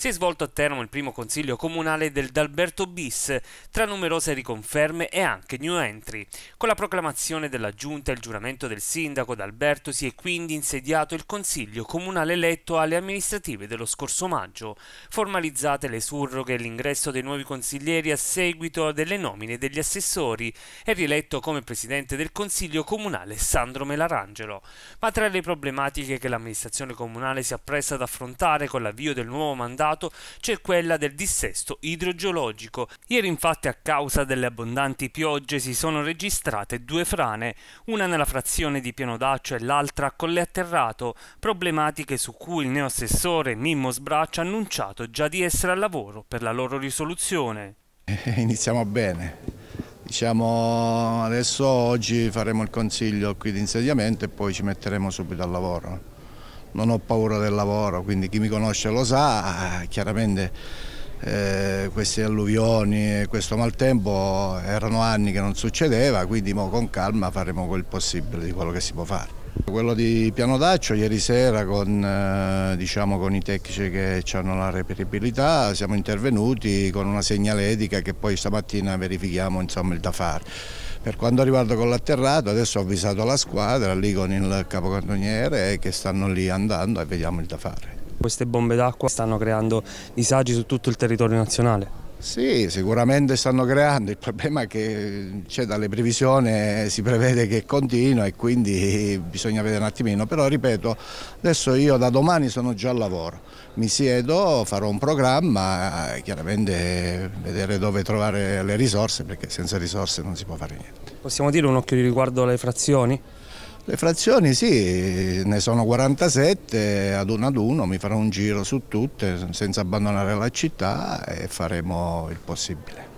Si è svolto a Teramo il primo consiglio comunale del D'Alberto bis, tra numerose riconferme e anche new entry. Con la proclamazione della giunta e il giuramento del sindaco D'Alberto si è quindi insediato il consiglio comunale eletto alle amministrative dello scorso maggio, formalizzate le surroghe e l'ingresso dei nuovi consiglieri a seguito delle nomine degli assessori e rieletto come presidente del consiglio comunale Sandro Melarangelo. Ma tra le problematiche che l'amministrazione comunale si appresta ad affrontare con l'avvio del nuovo mandato passato, c'è quella del dissesto idrogeologico. Ieri infatti a causa delle abbondanti piogge si sono registrate due frane, una nella frazione di Pianodaccio e l'altra a Colle Atterrato, problematiche su cui il neoassessore Mimmo Sbraccia ha annunciato già di essere al lavoro per la loro risoluzione. Eh, iniziamo bene. Diciamo adesso oggi faremo il consiglio qui di insediamento e poi ci metteremo subito al lavoro non ho paura del lavoro, quindi chi mi conosce lo sa, chiaramente... Eh, queste alluvioni e questo maltempo erano anni che non succedeva, quindi con calma faremo quel possibile di quello che si può fare. Quello di Piano Pianodaccio ieri sera con, eh, diciamo, con i tecnici che hanno la reperibilità siamo intervenuti con una segnaletica che poi stamattina verifichiamo insomma, il da fare. Per quanto riguarda l'atterrato, adesso ho avvisato la squadra lì con il capocannoniere che stanno lì andando e vediamo il da fare. Queste bombe d'acqua stanno creando disagi su tutto il territorio nazionale. Sì, sicuramente stanno creando, il problema è che cioè, dalle previsioni eh, si prevede che continua e quindi bisogna vedere un attimino, però ripeto, adesso io da domani sono già al lavoro, mi siedo, farò un programma, eh, chiaramente vedere dove trovare le risorse perché senza risorse non si può fare niente. Possiamo dire un occhio di riguardo alle frazioni? Le frazioni sì, ne sono 47, ad uno ad uno mi farò un giro su tutte senza abbandonare la città e faremo il possibile.